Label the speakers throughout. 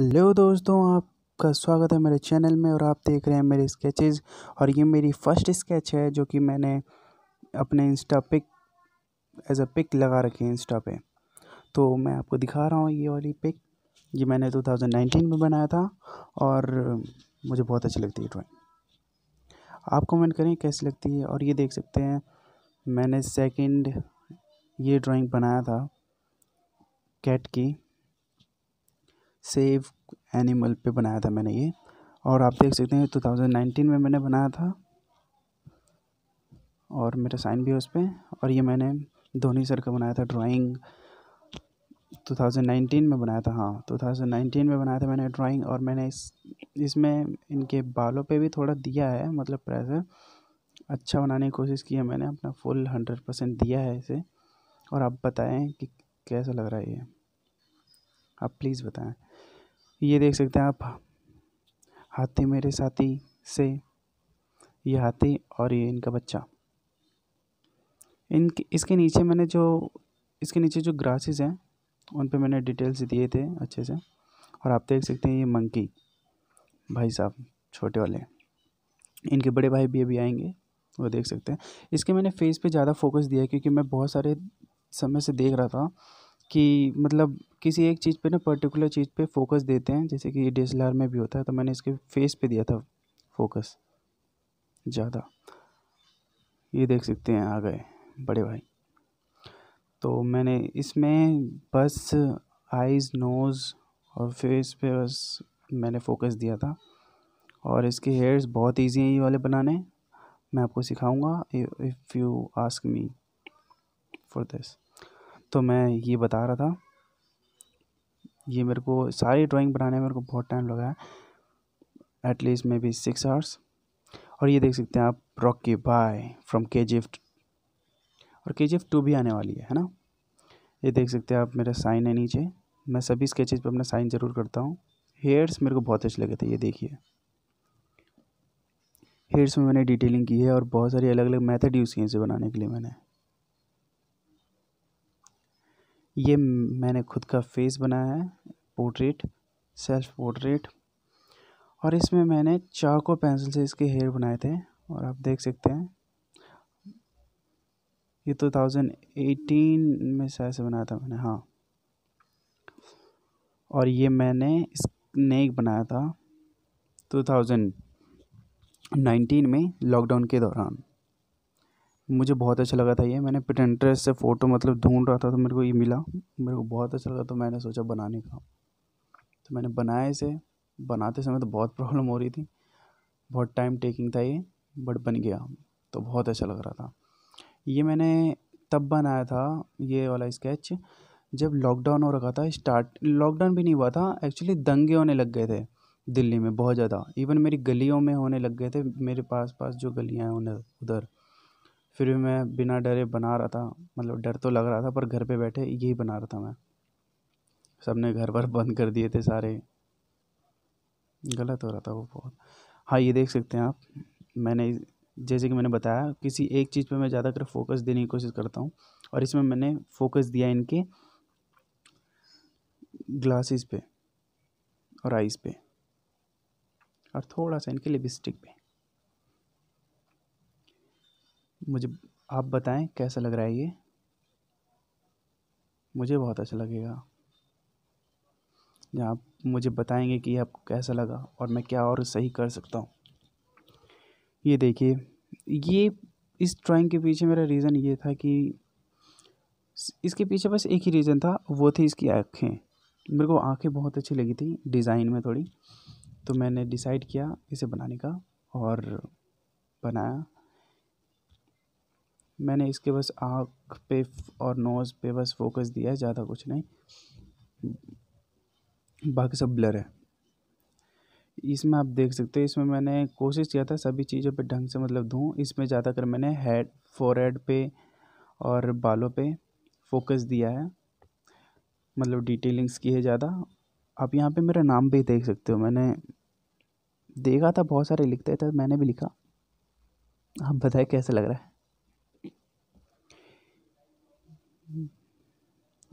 Speaker 1: hello दोस्तों आपका स्वागत है मेरे चैनल में और आप देख रहे हैं मेरे स्केचेस और ये मेरी फ़र्स्ट स्केच है जो कि मैंने अपने Insta pic as a pic लगा रखी है इंस्टा पे तो मैं आपको दिखा रहा हूँ ये वाली पिक ये मैंने 2019 में बनाया था और मुझे बहुत अच्छी लगती है ड्राइंग आप कमेंट करें कैसी लगती है और ये देख सकते हैं मैंने सेकेंड ये ड्राइंग बनाया था कैट की सेव एनिमल पे बनाया था मैंने ये और आप देख सकते हैं 2019 में मैंने बनाया था और मेरा साइन भी है उस पर और ये मैंने धोनी सर का बनाया था ड्राइंग 2019 में बनाया था हाँ 2019 में बनाया था मैंने ड्राइंग और मैंने इस इसमें इनके बालों पे भी थोड़ा दिया है मतलब प्रेसर अच्छा बनाने की कोशिश की है मैंने अपना फुल हंड्रेड परसेंट दिया है इसे और आप बताएं कि कैसा लग रहा है ये आप प्लीज़ बताएं ये देख सकते हैं आप हाथी मेरे साथी से ये हाथी और ये इनका बच्चा इन इसके नीचे मैंने जो इसके नीचे जो ग्रासेस हैं उन पे मैंने डिटेल्स दिए थे अच्छे से और आप देख सकते हैं ये मंकी भाई साहब छोटे वाले इनके बड़े भाई भी अभी आएंगे वो देख सकते हैं इसके मैंने फेस पे ज़्यादा फोकस दिया क्योंकि मैं बहुत सारे समय से देख रहा था कि मतलब किसी एक चीज़ पे ना पर्टिकुलर चीज़ पे फोकस देते हैं जैसे कि डी में भी होता है तो मैंने इसके फेस पे दिया था फोकस ज़्यादा ये देख सकते हैं आ गए बड़े भाई तो मैंने इसमें बस आइज़ नोज़ और फेस पे बस मैंने फोकस दिया था और इसके हेयर्स बहुत इजी हैं ये वाले बनाने मैं आपको सिखाऊंगा if you ask me for this तो मैं ये बता रहा था ये मेरे को सारी ड्राइंग बनाने में मेरे को बहुत टाइम लगा है at least maybe six hours और ये देख सकते हैं आप रॉकी बाय फ्रॉम के जी एफ और के जी एफ टू भी आने वाली है है ना ये देख सकते हैं आप मेरा साइन है नीचे मैं सभी स्केचेज पे अपना साइन ज़रूर करता हूँ हेयर्स मेरे को बहुत अच्छे लगे थे ये देखिए हेयर्स में मैंने डिटेलिंग की है और बहुत सारी अलग अलग मैथड यूज़ किए हैं इसे बनाने के लिए मैंने ये मैंने खुद का फेस बनाया है पोर्ट्रेट सेल्फ पोर्ट्रेट और इसमें मैंने चाको पेंसिल से इसके हेयर बनाए थे और आप देख सकते हैं ये एटीन तो में शायद से बनाया था मैंने हाँ और ये मैंने स्नैक बनाया था टू थाउजेंड नाइनटीन में लॉकडाउन के दौरान मुझे बहुत अच्छा लगा था ये मैंने पिटेंट्रेस से फ़ोटो मतलब ढूंढ रहा था तो मेरे को ये मिला मेरे को बहुत अच्छा लगा तो मैंने सोचा बनाने का तो मैंने बनाया इसे बनाते समय तो बहुत प्रॉब्लम हो रही थी बहुत टाइम टेकिंग था ये बट बन गया तो बहुत अच्छा लग रहा था ये मैंने तब बनाया था ये वाला स्केच जब लॉकडाउन हो रखा था स्टार्ट लॉकडाउन भी नहीं हुआ था एक्चुअली दंगे होने लग गए थे दिल्ली में बहुत ज़्यादा इवन मेरी गलियों में होने लग गए थे मेरे पास पास जो गलियाँ हैं उन्हें उधर फिर भी मैं बिना डरे बना रहा था मतलब डर तो लग रहा था पर घर पे बैठे यही बना रहा था मैं सबने घर पर बंद कर दिए थे सारे गलत हो रहा था वो बहुत हाँ ये देख सकते हैं आप मैंने जैसे कि मैंने बताया किसी एक चीज़ पे मैं ज़्यादातर फोकस देने की कोशिश करता हूँ और इसमें मैंने फोकस दिया इनके ग्लासेस पे और आइज़ पे और थोड़ा सा इनके लिपस्टिक पे मुझे आप बताएं कैसा लग रहा है ये मुझे बहुत अच्छा लगेगा आप मुझे बताएंगे कि आपको कैसा लगा और मैं क्या और सही कर सकता हूँ ये देखिए ये इस ड्राइंग के पीछे मेरा रीज़न ये था कि इसके पीछे बस एक ही रीज़न था वो थी इसकी आँखें मेरे को आँखें बहुत अच्छी लगी थी डिज़ाइन में थोड़ी तो मैंने डिसाइड किया इसे बनाने का और बनाया मैंने इसके बस आँख पे और नोज़ पे बस फोकस दिया है ज़्यादा कुछ नहीं बाकी सब ब्लर है इसमें आप देख सकते हो इसमें मैंने कोशिश किया था सभी चीज़ों पे ढंग से मतलब दूँ इसमें ज़्यादातर मैंने हेड फोरहेड पे और बालों पे फोकस दिया है मतलब डिटेलिंग्स की है ज़्यादा आप यहाँ पे मेरा नाम भी देख सकते हो मैंने देखा था बहुत सारे लिखते थे मैंने भी लिखा आप बताए कैसा लग रहा है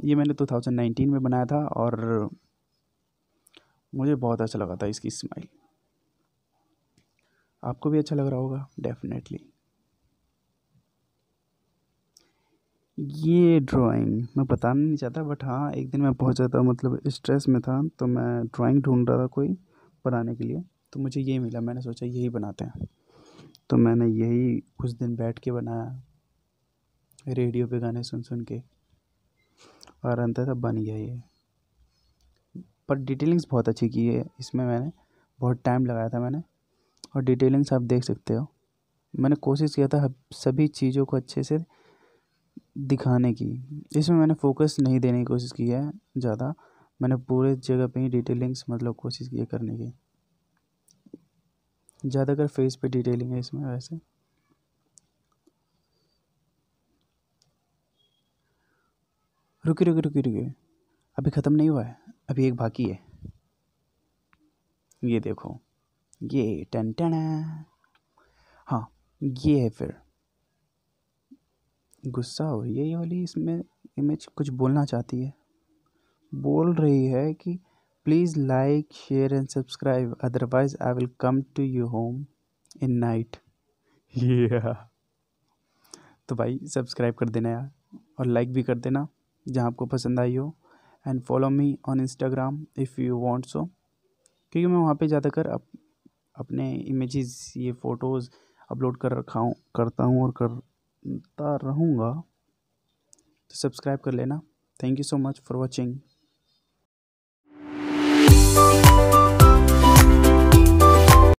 Speaker 1: ये मैंने 2019 में बनाया था और मुझे बहुत अच्छा लगा था इसकी स्माइल आपको भी अच्छा लग रहा होगा डेफिनेटली ये ड्राइंग मैं बताना नहीं चाहता बट हाँ एक दिन मैं बहुत ज़्यादा मतलब स्ट्रेस में था तो मैं ड्राइंग ढूंढ रहा था कोई बनाने के लिए तो मुझे ये मिला मैंने सोचा यही बनाते हैं तो मैंने यही कुछ दिन बैठ के बनाया रेडियो पे गाने सुन सुन के और अंततः बन गया ये पर डिटेलिंग्स बहुत अच्छी की है इसमें मैंने बहुत टाइम लगाया था मैंने और डिटेलिंग्स आप देख सकते हो मैंने कोशिश किया था सभी चीज़ों को अच्छे से दिखाने की इसमें मैंने फोकस नहीं देने की कोशिश की है ज़्यादा मैंने पूरे जगह पे ही डिटेलिंग्स मतलब कोशिश की है करने की ज़्यादातर फेस पे डिटेलिंग है इसमें वैसे रुकी रुकी रुकी रुके अभी ख़त्म नहीं हुआ है अभी एक बाकी है ये देखो ये टन टन हाँ ये है फिर गुस्सा हो रही है ये वाली इसमें इमेज कुछ बोलना चाहती है बोल रही है कि please like share and subscribe otherwise I will come to you home in night ये तो भाई सब्सक्राइब कर देना यार और लाइक भी कर देना जहाँ आपको पसंद आई हो and follow me on Instagram if you want so क्योंकि मैं वहाँ पे ज़्यादातर अप, अपने इमेजेस ये फ़ोटोज़ अपलोड कर रखा हूँ करता हूँ और करता रहूँगा तो सब्सक्राइब कर लेना thank you so much for watching